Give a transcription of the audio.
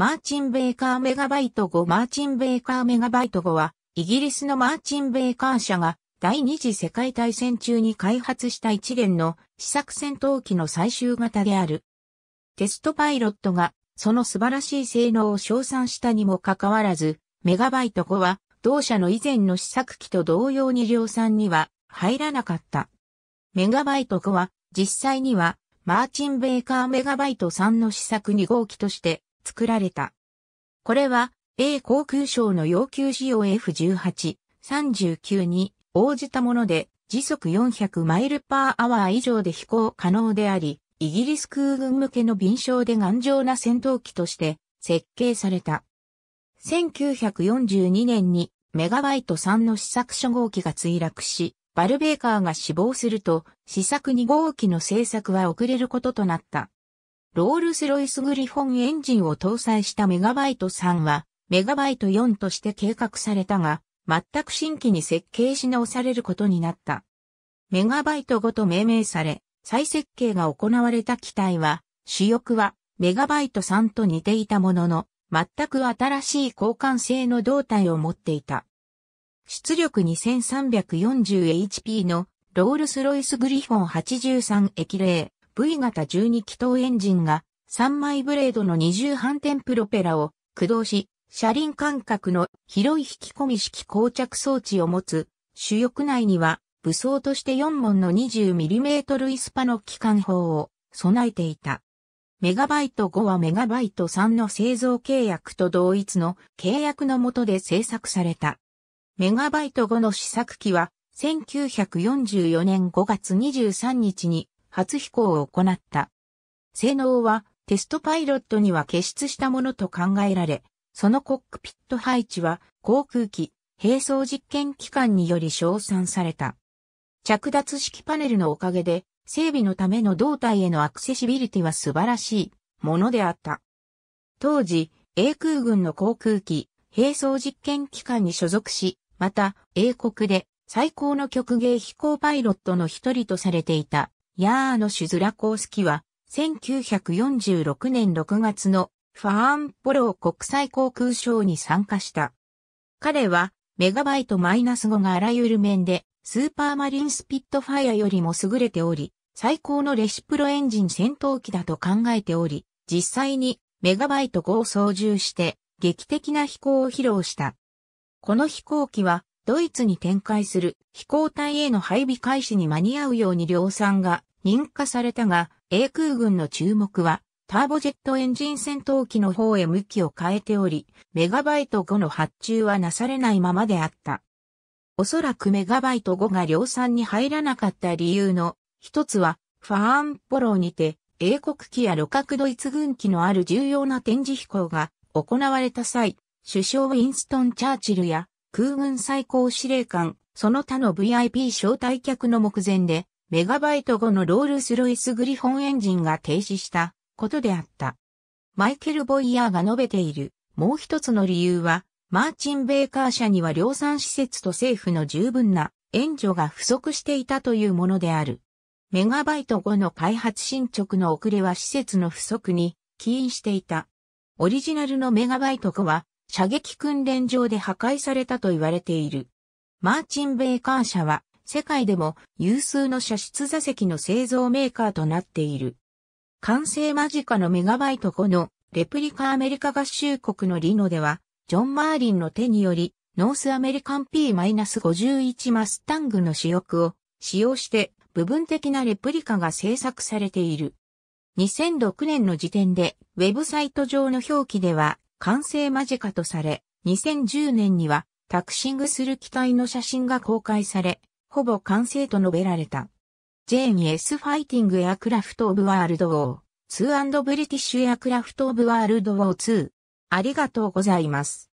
マーチン・ベーカー・メガバイト5マーチン・ベーカー・メガバイト5は、イギリスのマーチン・ベーカー社が、第二次世界大戦中に開発した一連の試作戦闘機の最終型である。テストパイロットが、その素晴らしい性能を称賛したにもかかわらず、メガバイト5は、同社の以前の試作機と同様に量産には入らなかった。メガバイト5は、実際には、マーチン・ベーカー・メガバイト3の試作2号機として作られた。これは、A 航空省の要求仕 o F18、39に応じたもので、時速400マイルパーアワー以上で飛行可能であり、イギリス空軍向けの便称で頑丈な戦闘機として設計された。1942年にメガバイト3の試作初号機が墜落し、バルベーカーが死亡すると、試作2号機の製作は遅れることとなった。ロールスロイスグリフォンエンジンを搭載したメガバイト3は、メガバイト4として計画されたが、全く新規に設計し直されることになった。メガバイト5と命名され、再設計が行われた機体は、主翼はメガバイト3と似ていたものの、全く新しい交換性の胴体を持っていた。出力 2340HP のロールスロイスグリフォン83駅例 V 型12気筒エンジンが3枚ブレードの二重反転プロペラを駆動し、車輪間隔の広い引き込み式膠着装置を持つ、主翼内には武装として4門の 20mm イスパの機関砲を備えていた。メガバイト5はメガバイト3の製造契約と同一の契約のもとで製作された。メガバイト5の試作機は1944年5月23日に初飛行を行った。性能はテストパイロットには欠出したものと考えられ、そのコックピット配置は航空機、並走実験機関により称賛された。着脱式パネルのおかげで、整備のための胴体へのアクセシビリティは素晴らしいものであった。当時、英空軍の航空機、並走実験機関に所属し、また、英国で最高の曲芸飛行パイロットの一人とされていた。ヤーノ・シュズラコースキは、1946年6月のファーンポロー国際航空ショーに参加した。彼は、メガバイトマイナス5があらゆる面で、スーパーマリンスピットファイアよりも優れており、最高のレシプロエンジン戦闘機だと考えており、実際にメガバイト5を操縦して、劇的な飛行を披露した。この飛行機は、ドイツに展開する飛行隊への配備開始に間に合うように量産が認可されたが、英空軍の注目は、ターボジェットエンジン戦闘機の方へ向きを変えており、メガバイト5の発注はなされないままであった。おそらくメガバイト5が量産に入らなかった理由の一つは、ファーンポローにて、英国機や路角ドイツ軍機のある重要な展示飛行が行われた際、首相ウィンストン・チャーチルや空軍最高司令官、その他の VIP 招待客の目前で、メガバイト後のロールスロイスグリフォンエンジンが停止したことであった。マイケル・ボイヤーが述べている、もう一つの理由は、マーチン・ベーカー社には量産施設と政府の十分な援助が不足していたというものである。メガバイト後の開発進捗の遅れは施設の不足に起因していた。オリジナルのメガバイト後は射撃訓練場で破壊されたと言われている。マーチン・ベーカー社は世界でも有数の射出座席の製造メーカーとなっている。完成間近のメガバイト5のレプリカアメリカ合衆国のリノでは、ジョン・マーリンの手により、ノースアメリカン P-51 マスタングの主翼を使用して部分的なレプリカが製作されている。2006年の時点でウェブサイト上の表記では完成間近とされ、2010年にはタクシングする機体の写真が公開され、ほぼ完成と述べられた。J2S ファイティングエアクラフトオブワールドウォー 2& ブリティッシュエアクラフトオブワールドウォー2。ありがとうございます。